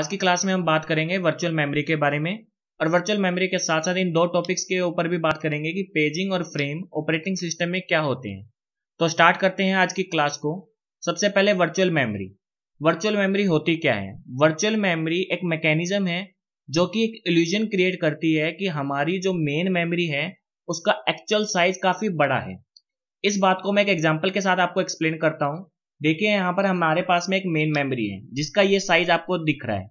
आज की क्लास में हम बात करेंगे वर्चुअल मेमोरी के बारे में और वर्चुअल मेमोरी के साथ साथ इन दो टॉपिक्स के ऊपर भी बात करेंगे कि पेजिंग और फ्रेम ऑपरेटिंग सिस्टम में क्या होते हैं तो स्टार्ट करते हैं आज की क्लास को सबसे पहले वर्चुअल मेमोरी वर्चुअल मेमोरी होती क्या है वर्चुअल मेमोरी एक मैकेनिज्म है जो कि एक इल्यूजन क्रिएट करती है कि हमारी जो मेन मेमोरी है उसका एक्चुअल साइज काफ़ी बड़ा है इस बात को मैं एक एग्जांपल के साथ आपको एक्सप्लेन करता हूं देखिए यहाँ पर हमारे पास में एक मेन मेमोरी है जिसका ये साइज आपको दिख रहा है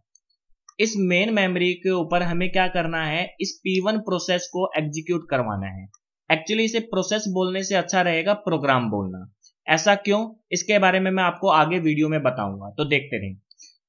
इस मेन मेमोरी के ऊपर हमें क्या करना है इस P1 प्रोसेस को एग्जीक्यूट करवाना है एक्चुअली इसे प्रोसेस बोलने से अच्छा रहेगा प्रोग्राम बोलना ऐसा क्यों इसके बारे में मैं आपको आगे वीडियो में बताऊंगा तो देखते रहें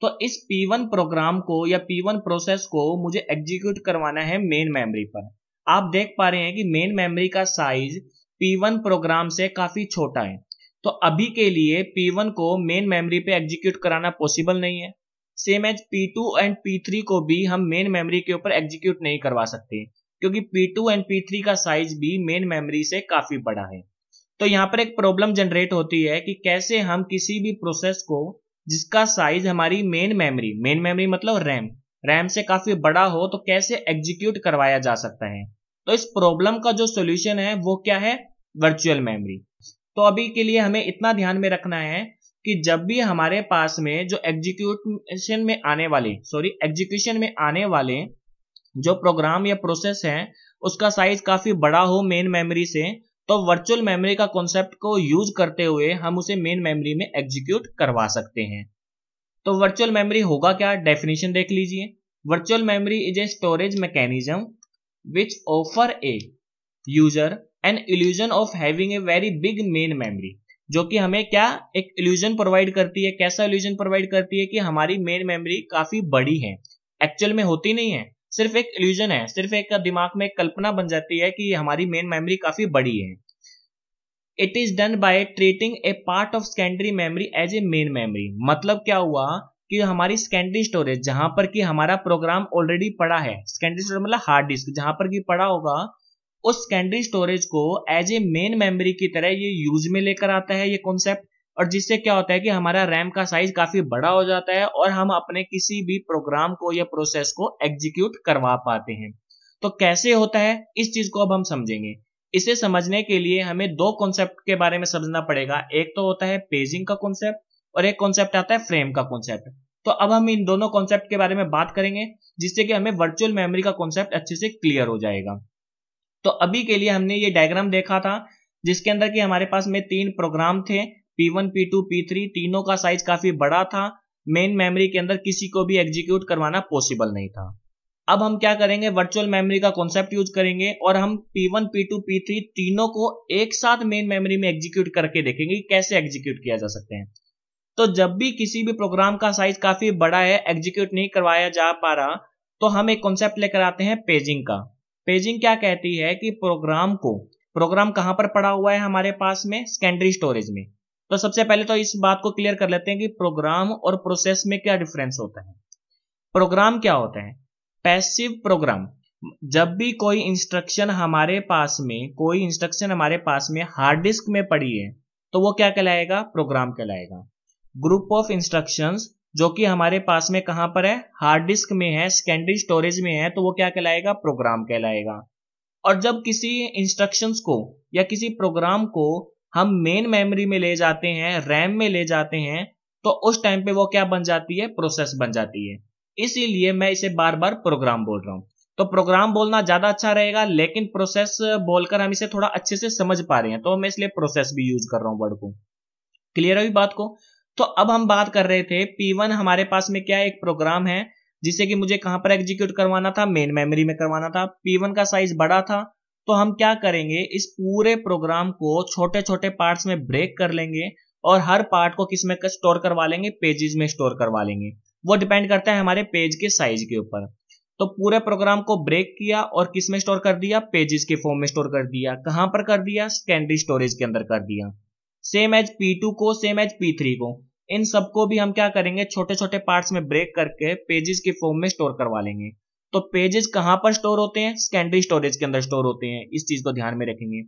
तो इस P1 प्रोग्राम को या P1 प्रोसेस को मुझे एग्जीक्यूट करवाना है मेन मेमोरी पर आप देख पा रहे हैं कि मेन मेमोरी का साइज P1 प्रोग्राम से काफी छोटा है तो अभी के लिए P1 को मेन मेमोरी पे एग्जीक्यूट कराना पॉसिबल नहीं है same as P2 and P3 को भी हम मेन मेमोरी के ऊपर एग्जीक्यूट नहीं करवा सकते क्योंकि P2 एंड P3 का साइज भी मेन मेमोरी से काफी बड़ा है तो यहाँ पर एक प्रॉब्लम जनरेट होती है कि कैसे हम किसी भी प्रोसेस को जिसका साइज हमारी मेन मेमोरी मेन मेमोरी मतलब रैम रैम से काफी बड़ा हो तो कैसे एग्जीक्यूट करवाया जा सकता है तो इस प्रॉब्लम का जो सोल्यूशन है वो क्या है वर्चुअल मेमोरी तो अभी के लिए हमें इतना ध्यान में रखना है कि जब भी हमारे पास में जो एग्जीक्यूशन में आने वाले सॉरी एग्जीक्यूशन में आने वाले जो प्रोग्राम या प्रोसेस है उसका साइज काफी बड़ा हो मेन मेमोरी से तो वर्चुअल मेमोरी का कॉन्सेप्ट को यूज करते हुए हम उसे मेन मेमोरी में एग्जीक्यूट करवा सकते हैं तो वर्चुअल मेमोरी होगा क्या डेफिनेशन देख लीजिए virtual memory is a storage mechanism which offer a user an illusion of having a very big main memory जो कि हमें क्या एक इल्यूजन प्रोवाइड करती है कैसा इल्यूजन प्रोवाइड करती है कि हमारी मेन मेमोरी काफी बड़ी है एक्चुअल में होती नहीं है सिर्फ एक इल्यूजन है सिर्फ एक दिमाग में एक कल्पना बन जाती है कि हमारी मेन मेमोरी काफी बड़ी है it is done by treating a part of secondary memory as a main memory मतलब क्या हुआ कि हमारी सेकेंडरी स्टोरेज जहां पर कि हमारा प्रोग्राम ऑलरेडी पड़ा है सेकेंडरी स्टोरेज मतलब हार्ड डिस्क जहां पर कि पड़ा होगा उस सेकेंडरी स्टोरेज को एज ए मेन मेमोरी की तरह ये यूज में लेकर आता है ये कॉन्सेप्ट और जिससे क्या होता है कि हमारा रैम का साइज काफी बड़ा हो जाता है और हम अपने किसी भी प्रोग्राम को या प्रोसेस को एग्जीक्यूट करवा पाते हैं तो कैसे होता है इस चीज को अब हम समझेंगे इसे समझने के लिए हमें दो कॉन्सेप्ट के बारे में समझना पड़ेगा एक तो होता है पेजिंग का कॉन्सेप्ट और एक कॉन्सेप्ट आता है फ्रेम का कॉन्सेप्ट तो अब हम इन दोनों कॉन्सेप्ट के बारे में बात करेंगे जिससे कि हमें वर्चुअल मेमोरी का कॉन्सेप्ट अच्छे से क्लियर हो जाएगा तो अभी के लिए हमने ये डायग्राम देखा था जिसके अंदर कि हमारे पास में तीन प्रोग्राम थे P1, P2, P3 तीनों का साइज काफी बड़ा था मेन मेमोरी के अंदर किसी को भी एग्जीक्यूट करवाना पॉसिबल नहीं था अब हम क्या करेंगे वर्चुअल मेमोरी का कॉन्सेप्ट यूज करेंगे और हम P1, P2, P3 तीनों को एक साथ मेन मेमोरी में एग्जीक्यूट करके देखेंगे कैसे एग्जीक्यूट किया जा सकते हैं तो जब भी किसी भी प्रोग्राम का साइज काफी बड़ा है एग्जीक्यूट नहीं करवाया जा पा रहा तो हम एक कॉन्सेप्ट लेकर आते हैं पेजिंग का पेजिंग क्या कहती है कि प्रोग्राम को प्रोग्राम कहाँ पर पड़ा हुआ है हमारे पास में सेकेंडरी स्टोरेज में तो सबसे पहले तो इस बात को क्लियर कर लेते हैं कि प्रोग्राम और प्रोसेस में क्या डिफरेंस होता है प्रोग्राम क्या होता है पैसिव प्रोग्राम जब भी कोई इंस्ट्रक्शन हमारे पास में कोई इंस्ट्रक्शन हमारे पास में हार्ड डिस्क में पड़ी है तो वो क्या कहलाएगा प्रोग्राम कहलाएगा ग्रुप ऑफ इंस्ट्रक्शंस जो कि हमारे पास में कहां पर है हार्ड डिस्क में है सेकेंडरी स्टोरेज में है तो वो क्या कहलाएगा प्रोग्राम कहलाएगा और जब किसी इंस्ट्रक्शंस को या किसी प्रोग्राम को हम मेन मेमोरी में ले जाते हैं रैम में ले जाते हैं तो उस टाइम पे वो क्या बन जाती है प्रोसेस बन जाती है इसीलिए मैं इसे बार बार प्रोग्राम बोल रहा हूँ तो प्रोग्राम बोलना ज्यादा अच्छा रहेगा लेकिन प्रोसेस बोलकर हम इसे थोड़ा अच्छे से समझ पा रहे हैं तो मैं इसलिए प्रोसेस भी यूज कर रहा हूँ वर्ड को क्लियर है बात को तो अब हम बात कर रहे थे P1 हमारे पास में क्या एक प्रोग्राम है जिसे कि मुझे कहां पर एग्जीक्यूट करवाना था मेन मेमोरी में करवाना था P1 का साइज बड़ा था तो हम क्या करेंगे इस पूरे प्रोग्राम को छोटे छोटे पार्ट्स में ब्रेक कर लेंगे और हर पार्ट को किसमें में स्टोर करवा लेंगे पेजेस में स्टोर करवा लेंगे वो डिपेंड करता है हमारे पेज के साइज के ऊपर तो पूरे प्रोग्राम को ब्रेक किया और किस में स्टोर कर दिया पेजेस के फॉर्म में स्टोर कर दिया कहां पर कर दिया सेकेंडरी स्टोरेज के अंदर कर दिया सेम एज P2 को सेम एज P3 को इन सबको भी हम क्या करेंगे छोटे छोटे पार्ट्स में ब्रेक करके पेजेस के फॉर्म में स्टोर करवा लेंगे तो पेजेस कहाँ पर स्टोर होते हैं सेकेंडरी स्टोरेज के अंदर स्टोर होते हैं इस चीज को ध्यान में रखेंगे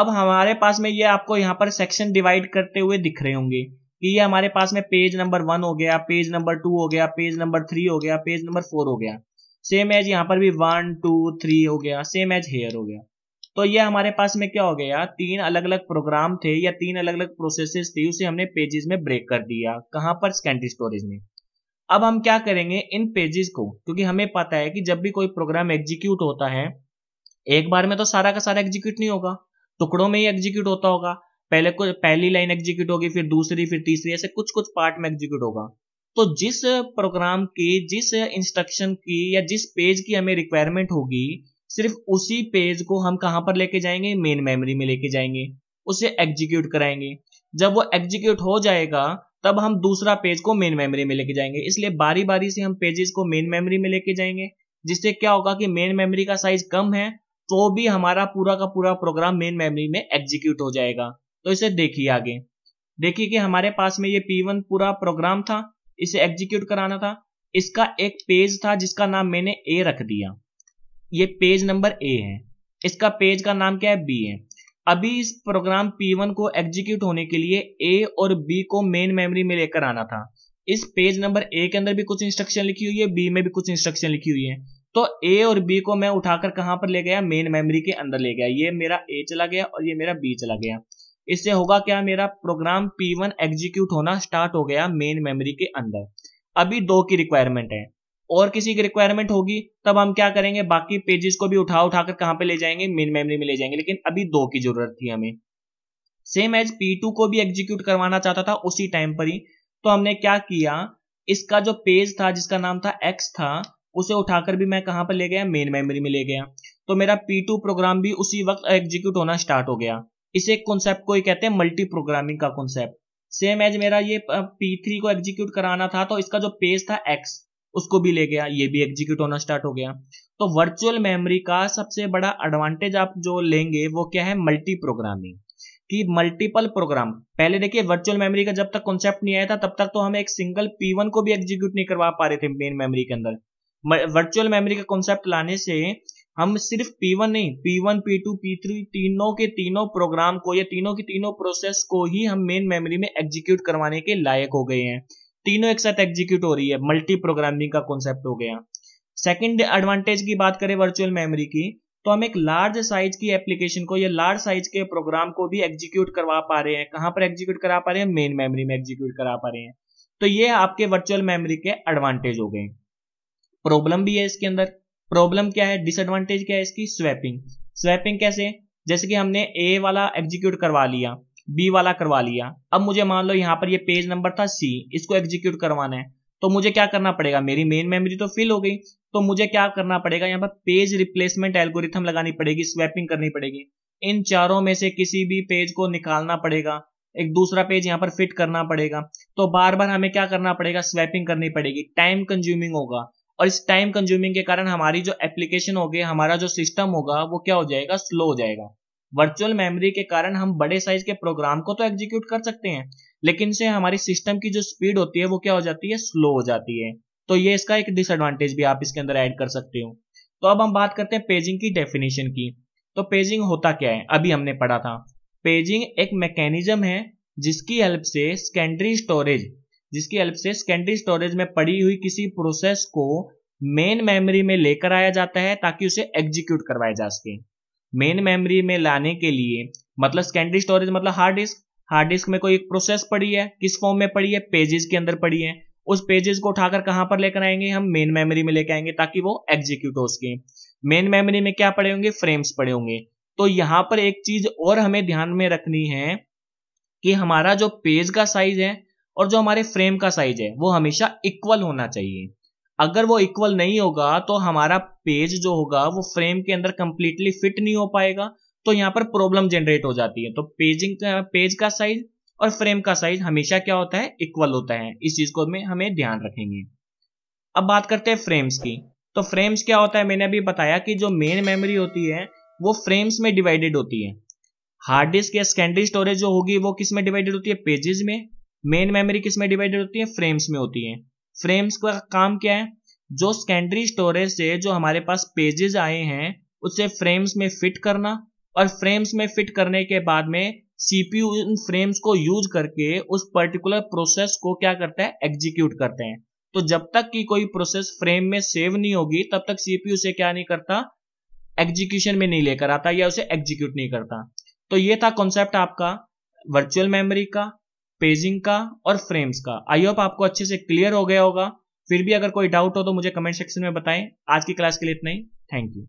अब हमारे पास में ये आपको यहाँ पर सेक्शन डिवाइड करते हुए दिख रहे होंगे कि ये हमारे पास में पेज नंबर वन हो गया पेज नंबर टू हो गया पेज नंबर थ्री हो गया पेज नंबर फोर हो गया सेम एज यहाँ पर भी वन टू थ्री हो गया सेम एज हेयर हो गया तो ये हमारे पास में क्या हो गया तीन अलग अलग प्रोग्राम थे या तीन अलग अलग प्रोसेसेस थी उसे हमने पेजेस में ब्रेक कर दिया कहां पर सेकेंडरी स्टोरेज में अब हम क्या करेंगे इन पेजेस को क्योंकि हमें पता है कि जब भी कोई प्रोग्राम एग्जीक्यूट होता है एक बार में तो सारा का सारा एग्जीक्यूट नहीं होगा टुकड़ों में ही एग्जीक्यूट होता होगा पहले को पहली लाइन एग्जीक्यूट होगी फिर दूसरी फिर तीसरी ऐसे कुछ कुछ पार्ट में एग्जीक्यूट होगा तो जिस प्रोग्राम की जिस इंस्ट्रक्शन की या जिस पेज की हमें रिक्वायरमेंट होगी सिर्फ उसी पेज को हम कहाँ पर लेके जाएंगे मेन मेमोरी में लेके जाएंगे उसे एग्जीक्यूट कराएंगे जब वो एग्जीक्यूट हो जाएगा तब हम दूसरा पेज को मेन मेमोरी में लेके जाएंगे इसलिए बारी बारी से हम पेजेस को मेन मेमोरी में लेके जाएंगे जिससे क्या होगा कि मेन मेमोरी का साइज कम है तो भी हमारा पूरा का पूरा प्रोग्राम मेन मेमोरी में एग्जीक्यूट हो जाएगा तो इसे देखिए आगे देखिए कि हमारे पास में ये वन पूरा प्रोग्राम था इसे एग्जीक्यूट कराना था इसका एक पेज था जिसका नाम मैंने ए रख दिया ये पेज नंबर ए है इसका पेज का नाम क्या है बी है अभी इस प्रोग्राम P1 को एग्जीक्यूट होने के लिए ए और बी को मेन मेमोरी में लेकर आना था इस पेज नंबर ए के अंदर भी कुछ इंस्ट्रक्शन लिखी हुई है बी में भी कुछ इंस्ट्रक्शन लिखी हुई है तो ए और बी को मैं उठाकर कहां पर ले गया मेन मेमोरी के अंदर ले गया ये मेरा ए चला गया और ये मेरा बी चला गया इससे होगा क्या मेरा प्रोग्राम P1 एग्जीक्यूट होना स्टार्ट हो गया मेन मेमोरी के अंदर अभी दो की रिक्वायरमेंट है और किसी की रिक्वायरमेंट होगी तब हम क्या करेंगे बाकी पेजेस को भी उठा उठाकर कहां पे ले जाएंगे मेन मेमोरी में ले जाएंगे लेकिन अभी दो की जरूरत थी हमें सेम एज पी टू को भी एग्जीक्यूट करवाना चाहता था उसी टाइम पर ही तो हमने क्या किया इसका जो पेज था जिसका नाम था एक्स था उसे उठाकर भी मैं कहां पर ले गया मेन मेमोरी में ले गया तो मेरा पी टू प्रोग्राम भी उसी वक्त एग्जीक्यूट होना स्टार्ट हो गया इसे कॉन्सेप्ट को ही कहते हैं मल्टी प्रोग्रामिंग का कॉन्सेप्ट सेम एज मेरा ये पी थ्री को एग्जीक्यूट कराना था तो इसका जो पेज था एक्स उसको भी ले गया ये भी एग्जीक्यूट होना स्टार्ट हो गया तो वर्चुअल मेमोरी का सबसे बड़ा एडवांटेज आप जो लेंगे वो क्या है मल्टी प्रोग्रामिंग कि मल्टीपल प्रोग्राम पहले देखिए वर्चुअल मेमोरी का जब तक कॉन्सेप्ट नहीं आया था तब तक तो हम एक सिंगल पी वन को भी एग्जीक्यूट नहीं करवा पा रहे थे मेन मेमोरी के अंदर वर्चुअल मेमोरी का कॉन्सेप्ट लाने से हम सिर्फ पी वन नहीं P one P two P three तीनों के तीनों प्रोग्राम को या तीनों की तीनों प्रोसेस को ही हम मेन मेमोरी में एग्जीक्यूट करवाने के लायक हो गए हैं तीनों एक साथ एग्जीक्यूट हो रही है मल्टी प्रोग्रामिंग का कॉन्सेप्ट हो गया सेकेंड एडवांटेज की बात करें वर्चुअल मेमोरी की तो हम एक लार्ज साइज की एप्लीकेशन को या लार्ज साइज के प्रोग्राम को भी एग्जीक्यूट करवा पा रहे हैं कहां पर एग्जीक्यूट करा पा रहे हैं मेन मेमोरी में एग्जीक्यूट करा पा रहे हैं तो ये आपके वर्चुअल मेमोरी के एडवांटेज हो गए प्रॉब्लम भी है इसके अंदर प्रॉब्लम क्या है डिसएडवांटेज क्या है इसकी स्वैपिंग स्वैपिंग कैसे जैसे कि हमने ए वाला एग्जीक्यूट करवा लिया बी वाला करवा लिया अब मुझे मान लो यहाँ पर ये पेज नंबर था सी इसको एग्जीक्यूट करवाना है तो मुझे क्या करना पड़ेगा मेरी मेन मेमोरी तो फिल हो गई तो मुझे क्या करना पड़ेगा यहाँ पर पेज रिप्लेसमेंट एल्गोरिथम लगानी पड़ेगी स्वैपिंग करनी पड़ेगी इन चारों में से किसी भी पेज को निकालना पड़ेगा एक दूसरा पेज यहाँ पर फिट करना पड़ेगा तो बार बार हमें क्या करना पड़ेगा स्वैपिंग करनी पड़ेगी टाइम कंज्यूमिंग होगा और इस टाइम कंज्यूमिंग के कारण हमारी जो एप्लीकेशन होगी हमारा जो सिस्टम होगा वो क्या हो जाएगा स्लो हो जाएगा वर्चुअल मेमोरी के कारण हम बड़े साइज के प्रोग्राम को तो एग्जीक्यूट कर सकते हैं लेकिन से हमारी सिस्टम की जो स्पीड होती है वो क्या हो जाती है स्लो हो जाती है तो ये इसका एक डिसएडवांटेज भी आप इसके अंदर ऐड कर सकते हो तो अब हम बात करते हैं पेजिंग की डेफिनेशन की तो पेजिंग होता क्या है अभी हमने पढ़ा था पेजिंग एक मैकेनिज्म है जिसकी हेल्प से सेकेंडरी स्टोरेज जिसकी हेल्प से सेकेंडरी स्टोरेज में पड़ी हुई किसी प्रोसेस को मेन मेमोरी में लेकर आया जाता है ताकि उसे एग्जीक्यूट करवाया जा सके मेन मेमोरी में लाने के लिए मतलब सेकेंडरी स्टोरेज मतलब हार्ड डिस्क हार्ड डिस्क में कोई एक प्रोसेस पड़ी है किस फॉर्म में पड़ी है पेजेस के अंदर पड़ी है उस पेजेस को उठाकर कहां पर लेकर आएंगे हम मेन मेमोरी में लेकर आएंगे ताकि वो एग्जीक्यूट हो सके मेन मेमोरी में क्या पड़े होंगे फ्रेम्स पड़े होंगे तो यहाँ पर एक चीज और हमें ध्यान में रखनी है कि हमारा जो पेज का साइज है और जो हमारे फ्रेम का साइज है वो हमेशा इक्वल होना चाहिए अगर वो इक्वल नहीं होगा तो हमारा पेज जो होगा वो फ्रेम के अंदर कंप्लीटली फिट नहीं हो पाएगा तो यहाँ पर प्रॉब्लम जनरेट हो जाती है तो पेजिंग का पेज का साइज और फ्रेम का साइज हमेशा क्या होता है इक्वल होता है इस चीज को में हमें ध्यान रखेंगे अब बात करते हैं फ्रेम्स की तो फ्रेम्स क्या होता है मैंने अभी बताया कि जो मेन मेमोरी होती है वो फ्रेम्स में डिवाइडेड होती है हार्ड डिस्क या सेकेंडरी स्टोरेज जो होगी वो किस में डिवाइडेड होती है पेजेस में मेन मेमोरी किस में डिवाइडेड होती है फ्रेम्स में होती है फ्रेम्स का काम क्या है जो सेकेंडरी स्टोरेज से जो हमारे पास पेजेस आए हैं उसे फ्रेम्स में फिट करना और फ्रेम्स में फिट करने के बाद में सीपीयू इन फ्रेम्स को यूज करके उस पर्टिकुलर प्रोसेस को क्या करता है एग्जीक्यूट करते हैं तो जब तक की कोई प्रोसेस फ्रेम में सेव नहीं होगी तब तक सीपीयू से क्या नहीं करता एग्जीक्यूशन में नहीं लेकर आता या उसे एग्जीक्यूट नहीं करता तो ये था कॉन्सेप्ट आपका वर्चुअल मेमोरी का पेजिंग का और फ्रेम्स का आई होप आपको अच्छे से क्लियर हो गया होगा फिर भी अगर कोई डाउट हो तो मुझे कमेंट सेक्शन में बताएं आज की क्लास के लिए इतना ही थैंक यू